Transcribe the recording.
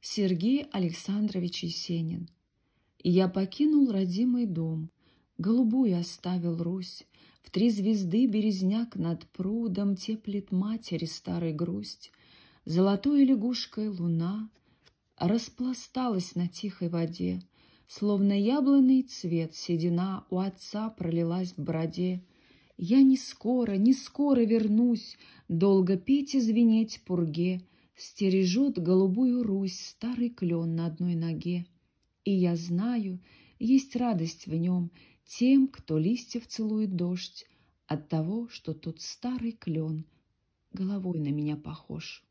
Сергей Александрович Есенин. И я покинул родимый дом, голубую оставил Русь, в три звезды березняк над прудом теплит матери старой грусть, золотой лягушкой луна распласталась на тихой воде, словно яблонный цвет седина у отца пролилась в бороде. Я не скоро, не скоро вернусь, долго петь и звенеть пурге — стережет голубую Русь старый клен на одной ноге. И я знаю, есть радость в нем тем, кто листьев целует дождь, от того, что тот старый клен головой на меня похож.